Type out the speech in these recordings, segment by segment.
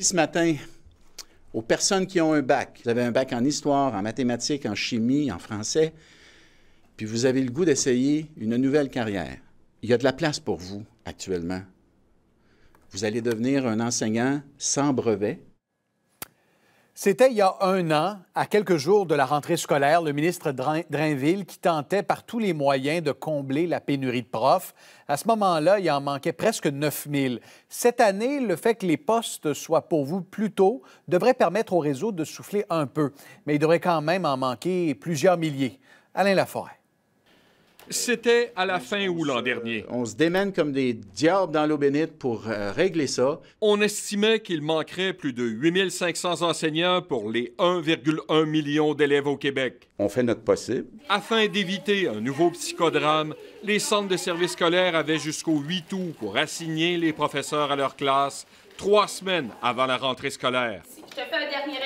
Ce matin, aux personnes qui ont un bac, vous avez un bac en histoire, en mathématiques, en chimie, en français, puis vous avez le goût d'essayer une nouvelle carrière. Il y a de la place pour vous actuellement. Vous allez devenir un enseignant sans brevet, c'était il y a un an, à quelques jours de la rentrée scolaire, le ministre Drainville qui tentait par tous les moyens de combler la pénurie de profs. À ce moment-là, il en manquait presque 9 000. Cette année, le fait que les postes soient pour vous plus tôt devrait permettre au réseau de souffler un peu, mais il devrait quand même en manquer plusieurs milliers. Alain Laforêt. C'était à la fin août l'an dernier. On se démène comme des diables dans l'eau bénite pour euh, régler ça. On estimait qu'il manquerait plus de 8500 enseignants pour les 1,1 million d'élèves au Québec. On fait notre possible. Afin d'éviter un nouveau psychodrame, les centres de services scolaires avaient jusqu'au 8 août pour assigner les professeurs à leur classe trois semaines avant la rentrée scolaire. je te dernier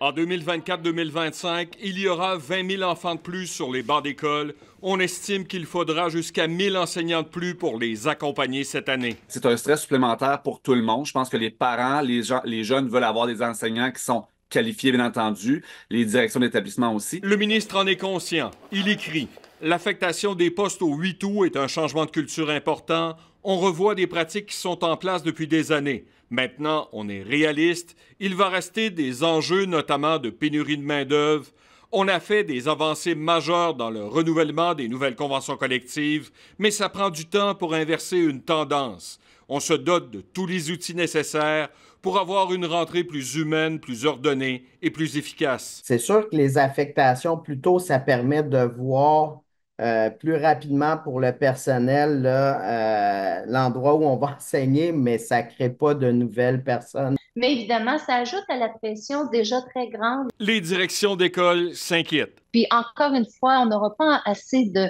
en 2024-2025, il y aura 20 000 enfants de plus sur les bancs d'école. On estime qu'il faudra jusqu'à 1 000 enseignants de plus pour les accompagner cette année. C'est un stress supplémentaire pour tout le monde. Je pense que les parents, les, les jeunes veulent avoir des enseignants qui sont qualifiés, bien entendu, les directions d'établissement aussi. Le ministre en est conscient. Il écrit L'affectation des postes au 8 août est un changement de culture important. On revoit des pratiques qui sont en place depuis des années. Maintenant, on est réaliste. Il va rester des enjeux, notamment de pénurie de main-d'œuvre. On a fait des avancées majeures dans le renouvellement des nouvelles conventions collectives, mais ça prend du temps pour inverser une tendance on se dote de tous les outils nécessaires pour avoir une rentrée plus humaine, plus ordonnée et plus efficace. C'est sûr que les affectations, plutôt, ça permet de voir euh, plus rapidement pour le personnel euh, l'endroit où on va enseigner, mais ça ne crée pas de nouvelles personnes. Mais évidemment, ça ajoute à la pression déjà très grande. Les directions d'école s'inquiètent. Puis encore une fois, on n'aura pas assez de,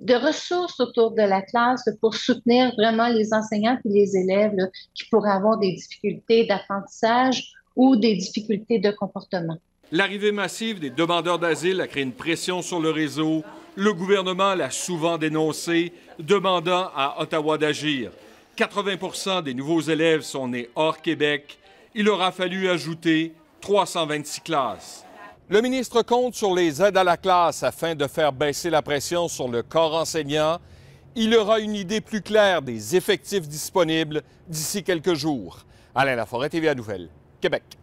de ressources autour de la classe pour soutenir vraiment les enseignants et les élèves qui pourraient avoir des difficultés d'apprentissage ou des difficultés de comportement. L'arrivée massive des demandeurs d'asile a créé une pression sur le réseau. Le gouvernement l'a souvent dénoncé, demandant à Ottawa d'agir. 80 des nouveaux élèves sont nés hors Québec. Il aura fallu ajouter 326 classes. Le ministre compte sur les aides à la classe afin de faire baisser la pression sur le corps enseignant. Il aura une idée plus claire des effectifs disponibles d'ici quelques jours. Alain Laforêt, TVA Nouvelle, Québec.